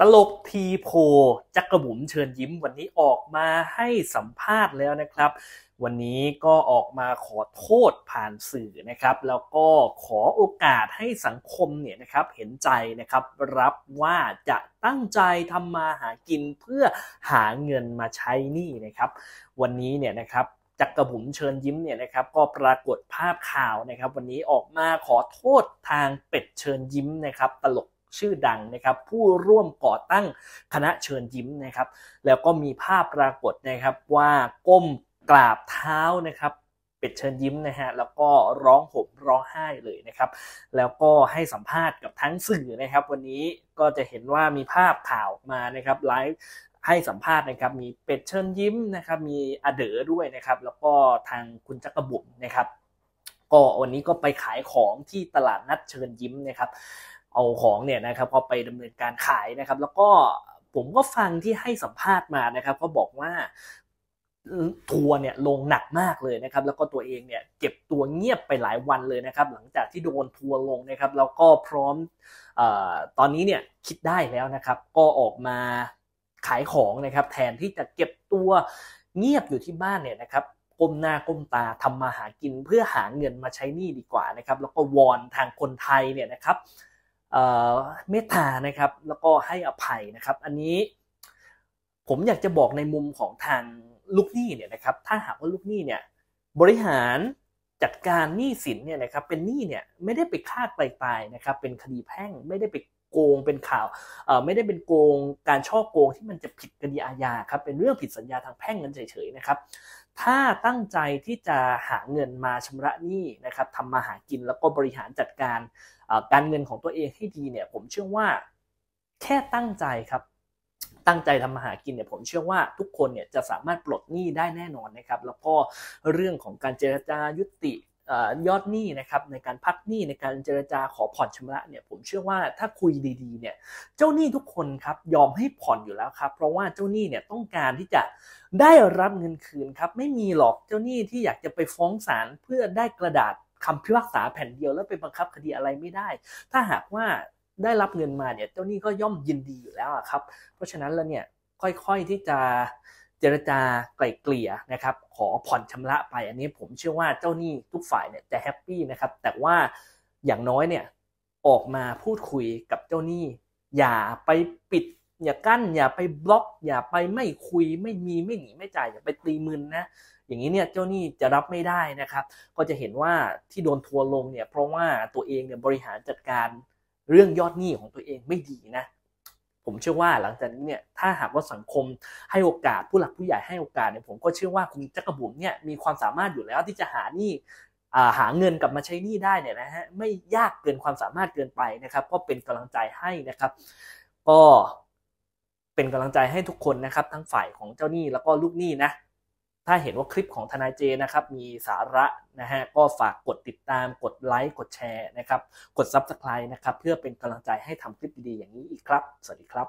ตลกทีโพจักระบุ๋มเชิญยิ้ม วันนี้ออกมาให้สัมภาษณ์แล้วนะครับ วันนี้ก็ออกมาขอโทษผ่านสื่อนะครับ แล้วก็ขอโอกาสให้สังคมเนี่ยนะครับเห็นใจนะครับรับว่าจะตั้งใจทำมาหากินเพื่อหาเงินมาใช้หนี้นะครับ วันนี้เนี่ยนะครับจักระบุ๋มเชิญยิ้มเนี่ยนะครับก็ปรากฏภาพข่าวนะครับวันนี้ออกมาขอโทษทางเป็ดเชิญยิ้มนะครับ ตลกชื่อดังนะครับ ผู้ร่วมก่อตั้งคณะเชิญยิ้มนะครับ แล้วก็มีภาพปรากฏนะครับ ว่าก้มกราบเท้านะครับเป็ดเชิญยิ้มนะฮะแล้วก็ร้องห่มร้องไห้เลยนะครับ แล้วก็ให้สัมภาษณ์กับทั้งสื่อนะครับ วันนี้ก็จะเห็นว่ามีภาพข่าวมานะครับไลฟ์ให้สัมภาษณ์นะครับ มีเป็ดเชิญยิ้มนะครับ มีอเด๋อด้วยนะครับ แล้วก็ทางคุณจักรบุ๋มนะครับก็วันนี้ก็ไปขายของที่ตลาดนัดเชิญยิ้มนะครับเอาของเนี่ยนะครับพอไปดำเนินการขายนะครับ แล้วก็ผมก็ฟังที่ให้สัมภาษณ์มานะครับเขาบอกว่าทัวร์เนี่ยลงหนักมากเลยนะครับ แล้วก็ตัวเองเนี่ยเก็บตัวเงียบไปหลายวันเลยนะครับ หลังจากที่โดนทัวร์ลงนะครับ แล้วก็พร้อมอตอนนี้เนี่ยคิดได้แล้วนะครับ ก็ออกมาขายของนะครับ แทนที่จะเก็บตัวเงียบอยู่ที่บ้านเนี่ยนะครับก้มหน้าก้มตาทำมาหากินเพื่อหาเงินมาใช้หนี้ดีกว่านะครับ แล้วก็วอนทางคนไทยเนี่ยนะครับเมตตานะครับแล้วก็ให้อภัยนะครับ อันนี้ผมอยากจะบอกในมุมของทางลูกหนี้เนี่ยนะครับถ้าหากว่าลูกหนี้เนี่ยบริหารจัดการหนี้สินเนี่ยนะครับเป็นหนี้เนี่ยไม่ได้ไปฆ่าไปลตายนะครับเป็นคดีแพ่ง ไม่ได้ไปโกงเป็นข่าวไม่ได้เป็นโกงการช่อโกงที่มันจะผิดคดีอาญาครับเป็นเรื่องผิดสัญญาทางแพ่งกันเฉยๆนะครับถ้าตั้งใจที่จะหาเงินมาชำระหนี้นะครับทำมาหากินแล้วก็บริหารจัดการการเงินของตัวเองให้ดีเนี่ย ผมเชื่อว่า แค่ตั้งใจครับตั้งใจทำมาหากินเนี่ยผมเชื่อว่าทุกคนเนี่ยจะสามารถปลดหนี้ได้แน่นอนนะครับแล้วก็เรื่องของการเจรจายุติอยอดหนี้นะครับในการพักหนี้ในการเจรจาขอผ่อนชำระเนี่ย ผมเชื่อว่าถ้าคุยดีๆ เนี่ย เจ้าหนี้ทุกคนครับยอมให้ผ่อนอยู่แล้วครับเพราะว่าเจ้าหนี้เนี่ยต้องการที่จะได้รับเงินคืนครับ ไม่มีหรอกเจ้าหนี้ที่อยากจะไปฟ้องศาลเพื่อได้กระดาษคำพิพากษาแผ่นเดียวแล้วไปบังคับคดีอะไรไม่ได้ ถ้าหากว่าได้รับเงินมาเนี่ย เจ้าหนี้ก็ย่อมยินดีอยู่แล้วครับ เพราะฉะนั้นแล้วเนี่ยค่อย ๆที่จะเจรจาไกล่เกลี่ยนะครับขอผ่อนชำระไปอันนี้ผมเชื่อว่าเจ้าหนี้ทุกฝ่ายเนี่ยจะแฮปปี้นะครับแต่ว่าอย่างน้อยเนี่ยออกมาพูดคุยกับเจ้าหนี้ อย่าไปปิดอย่ากั้นอย่าไปบล็อกอย่าไปไม่คุยไม่มีไม่หนีไม่จ่ายอย่าไปตีมึนนะอย่างนี้เนี่ยเจ้าหนี้จะรับไม่ได้นะครับ ก็จะเห็นว่าที่โดนทัวลงเนี่ยเพราะว่าตัวเองเนี่ยบริหารจัดการเรื่องยอดหนี้ของตัวเองไม่ดีนะผมเชื่อว่าหลังจากนี้เนี่ยถ้าหากว่าสังคมให้โอกาสผู้หลักผู้ใหญ่ให้โอกาสเนี่ยผมก็เชื่อว่าคุณจักรบุ๋มเนี่ยมีความสามารถอยู่แล้วที่จะหานี่หาเงินกลับมาใช้หนี้ได้เนี่ยนะฮะไม่ยากเกินความสามารถเกินไปนะครับก็เป็นกำลังใจให้นะครับ ก็เป็นกำลังใจให้ทุกคนนะครับ ทั้งฝ่ายของเจ้าหนี้แล้วก็ลูกหนี้นะถ้าเห็นว่าคลิปของทนายเจนะครับมีสาระนะฮะก็ฝากกดติดตามกดไลค์กดแชร์นะครับ กด Subscribe นะครับเพื่อเป็นกำลังใจให้ทำคลิปดีๆอย่างนี้อีกครับ สวัสดีครับ